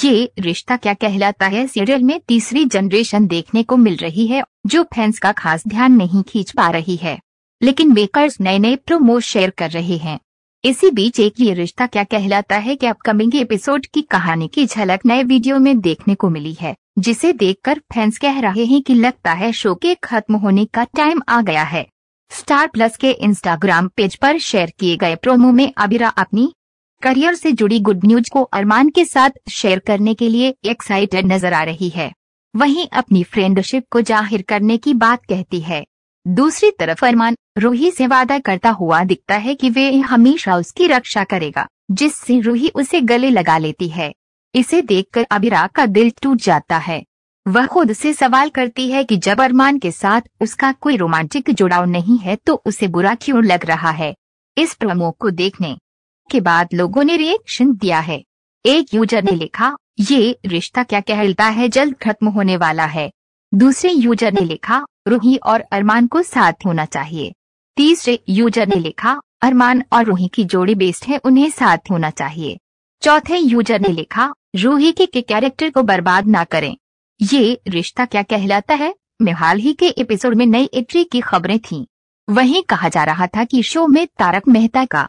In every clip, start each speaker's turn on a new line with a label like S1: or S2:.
S1: ये रिश्ता क्या कहलाता है सीरियल में तीसरी जनरेशन देखने को मिल रही है जो फैंस का खास ध्यान नहीं खींच पा रही है लेकिन मेकर्स नए नए प्रोमो शेयर कर रहे हैं इसी बीच एक ये रिश्ता क्या कहलाता है कि अपकमिंग एपिसोड की कहानी की झलक नए वीडियो में देखने को मिली है जिसे देखकर फैंस कह रहे हैं कि लगता है शो के खत्म होने का टाइम आ गया है स्टार प्लस के इंस्टाग्राम पेज पर शेयर किए गए प्रोमो में अबिरा अपनी करियर से जुड़ी गुड न्यूज को अरमान के साथ शेयर करने के लिए एक्साइटेड नजर आ रही है वहीं अपनी फ्रेंडशिप को जाहिर करने की बात कहती है दूसरी तरफ अरमान रूही से वादा करता हुआ दिखता है कि वे हमेशा उसकी रक्षा करेगा जिससे रूही उसे गले लगा लेती है इसे देखकर अबिरा का दिल टूट जाता है वह खुद से सवाल करती है कि जब अरमान के साथ उसका कोई रोमांटिक जुड़ाव नहीं है तो उसे बुरा क्यों लग रहा है इस प्रमोख को देखने के बाद लोगों ने रिएक्शन दिया है एक यूजर ने लिखा ये रिश्ता क्या कहलता है जल्द खत्म होने वाला है दूसरे यूजर ने लिखा रूही और अरमान को साथ होना चाहिए तीसरे यूजर ने लिखा अरमान और रूही की जोड़ी बेस्ट है उन्हें साथ होना चाहिए चौथे यूजर ने लिखा रूही के, के कैरेक्टर को बर्बाद ना करें ये रिश्ता क्या कहलाता है मैं हाल ही के एपिसोड में नई एंट्री की खबरें थी वहीं कहा जा रहा था कि शो में तारक मेहता का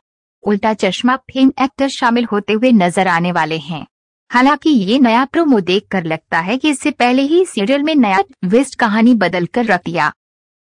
S1: उल्टा चश्मा फेम एक्टर शामिल होते हुए नजर आने वाले हैं हालांकि ये नया प्रोमो देखकर लगता है कि इससे पहले ही सीरियल में नया ट्विस्ट कहानी बदलकर रख दिया